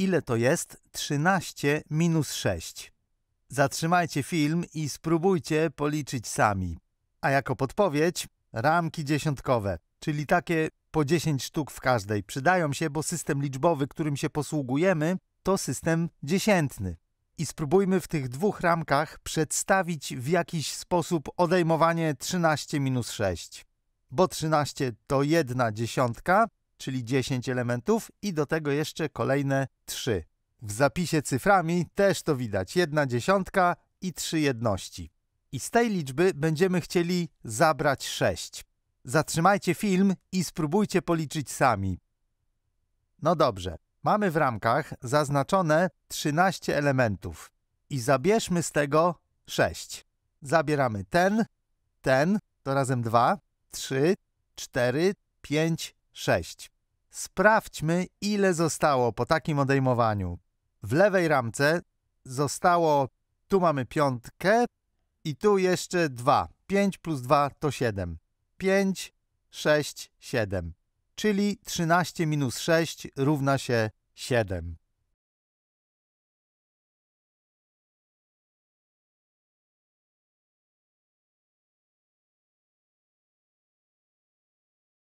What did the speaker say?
ile to jest 13 minus 6. Zatrzymajcie film i spróbujcie policzyć sami. A jako podpowiedź ramki dziesiątkowe, czyli takie po 10 sztuk w każdej. Przydają się, bo system liczbowy, którym się posługujemy, to system dziesiętny. I spróbujmy w tych dwóch ramkach przedstawić w jakiś sposób odejmowanie 13 minus 6. Bo 13 to jedna dziesiątka, czyli 10 elementów i do tego jeszcze kolejne 3. W zapisie cyframi też to widać, jedna dziesiątka i trzy jedności. I z tej liczby będziemy chcieli zabrać 6. Zatrzymajcie film i spróbujcie policzyć sami. No dobrze, mamy w ramkach zaznaczone 13 elementów i zabierzmy z tego 6. Zabieramy ten, ten, to razem 2, 3, 4, 5, 6. Sprawdźmy, ile zostało po takim odejmowaniu. W lewej ramce zostało, tu mamy piątkę i tu jeszcze 2. 5 plus 2 to 7. 5, 6, 7. Czyli 13 minus 6 równa się 7.